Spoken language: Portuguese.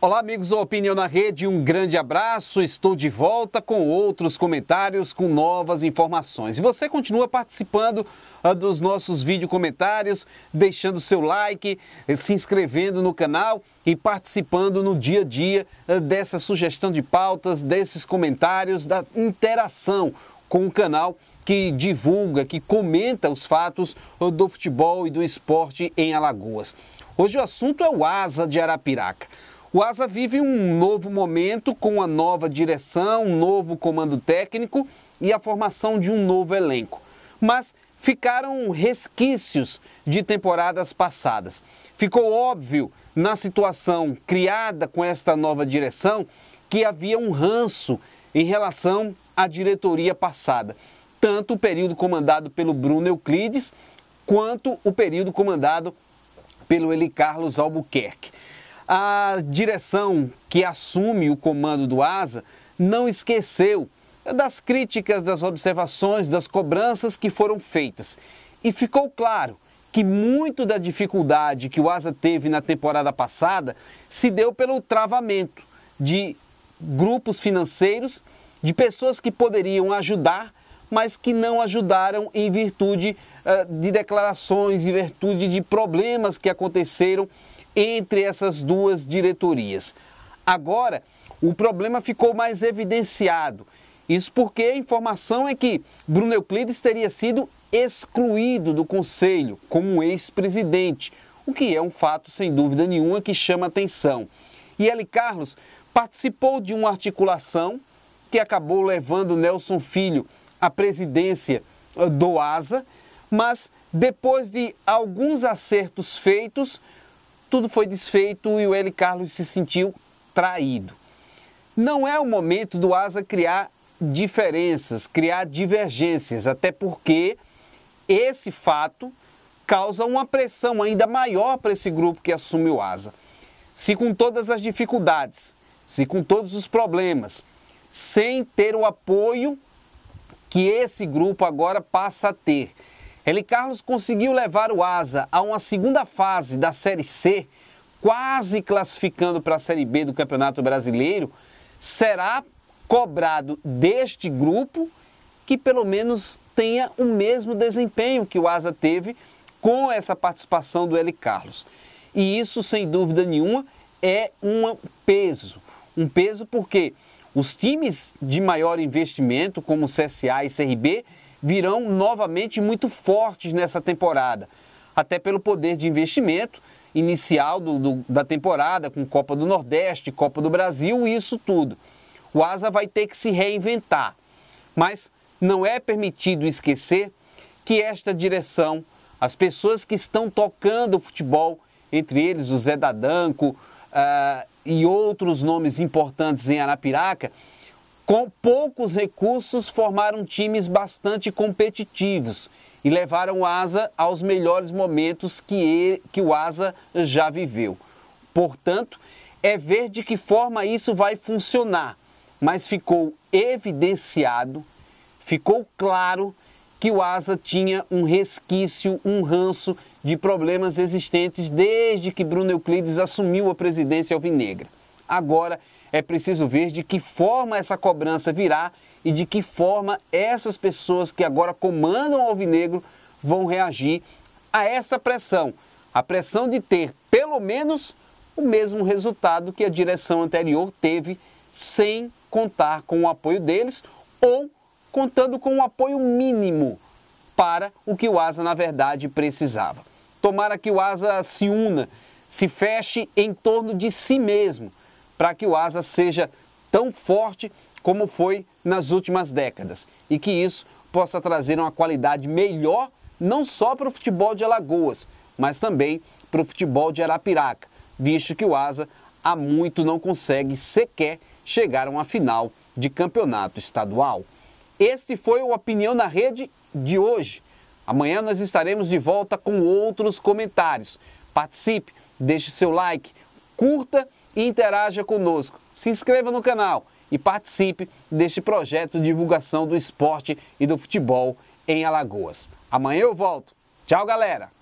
Olá, amigos do Opinião na Rede, um grande abraço. Estou de volta com outros comentários, com novas informações. E você continua participando ah, dos nossos vídeo comentários, deixando seu like, eh, se inscrevendo no canal e participando no dia a dia ah, dessa sugestão de pautas, desses comentários, da interação com o canal que divulga, que comenta os fatos ah, do futebol e do esporte em Alagoas. Hoje o assunto é o Asa de Arapiraca. O Asa vive um novo momento com a nova direção, um novo comando técnico e a formação de um novo elenco. Mas ficaram resquícios de temporadas passadas. Ficou óbvio na situação criada com esta nova direção que havia um ranço em relação à diretoria passada, tanto o período comandado pelo Bruno Euclides quanto o período comandado pelo Eli Carlos Albuquerque a direção que assume o comando do ASA não esqueceu das críticas, das observações, das cobranças que foram feitas. E ficou claro que muito da dificuldade que o ASA teve na temporada passada se deu pelo travamento de grupos financeiros, de pessoas que poderiam ajudar, mas que não ajudaram em virtude uh, de declarações, em virtude de problemas que aconteceram entre essas duas diretorias. Agora, o problema ficou mais evidenciado. Isso porque a informação é que Bruno Euclides teria sido excluído do conselho como ex-presidente, o que é um fato sem dúvida nenhuma que chama atenção. E ele Carlos participou de uma articulação que acabou levando Nelson Filho à presidência eh, do ASA, mas depois de alguns acertos feitos, tudo foi desfeito e o L. Carlos se sentiu traído. Não é o momento do Asa criar diferenças, criar divergências, até porque esse fato causa uma pressão ainda maior para esse grupo que assume o Asa. Se com todas as dificuldades, se com todos os problemas, sem ter o apoio que esse grupo agora passa a ter, Eli Carlos conseguiu levar o Asa a uma segunda fase da Série C, quase classificando para a Série B do Campeonato Brasileiro. Será cobrado deste grupo que pelo menos tenha o mesmo desempenho que o Asa teve com essa participação do Eli Carlos. E isso, sem dúvida nenhuma, é um peso. Um peso porque os times de maior investimento, como o CSA e CRB, virão novamente muito fortes nessa temporada, até pelo poder de investimento inicial do, do, da temporada, com Copa do Nordeste, Copa do Brasil, isso tudo. O Asa vai ter que se reinventar, mas não é permitido esquecer que esta direção, as pessoas que estão tocando o futebol, entre eles o Zé Dadanco uh, e outros nomes importantes em Arapiraca, com poucos recursos, formaram times bastante competitivos e levaram o Asa aos melhores momentos que, ele, que o Asa já viveu. Portanto, é ver de que forma isso vai funcionar, mas ficou evidenciado, ficou claro que o Asa tinha um resquício, um ranço de problemas existentes desde que Bruno Euclides assumiu a presidência alvinegra. Agora, é preciso ver de que forma essa cobrança virá e de que forma essas pessoas que agora comandam o Alvinegro vão reagir a essa pressão. A pressão de ter, pelo menos, o mesmo resultado que a direção anterior teve, sem contar com o apoio deles ou contando com um apoio mínimo para o que o ASA, na verdade, precisava. Tomara que o ASA se una, se feche em torno de si mesmo, para que o asa seja tão forte como foi nas últimas décadas e que isso possa trazer uma qualidade melhor não só para o futebol de Alagoas, mas também para o futebol de Arapiraca, visto que o Asa há muito não consegue sequer chegar a uma final de campeonato estadual. Este foi o Opinião na Rede de hoje. Amanhã nós estaremos de volta com outros comentários. Participe, deixe seu like, curta interaja conosco, se inscreva no canal e participe deste projeto de divulgação do esporte e do futebol em Alagoas. Amanhã eu volto. Tchau, galera!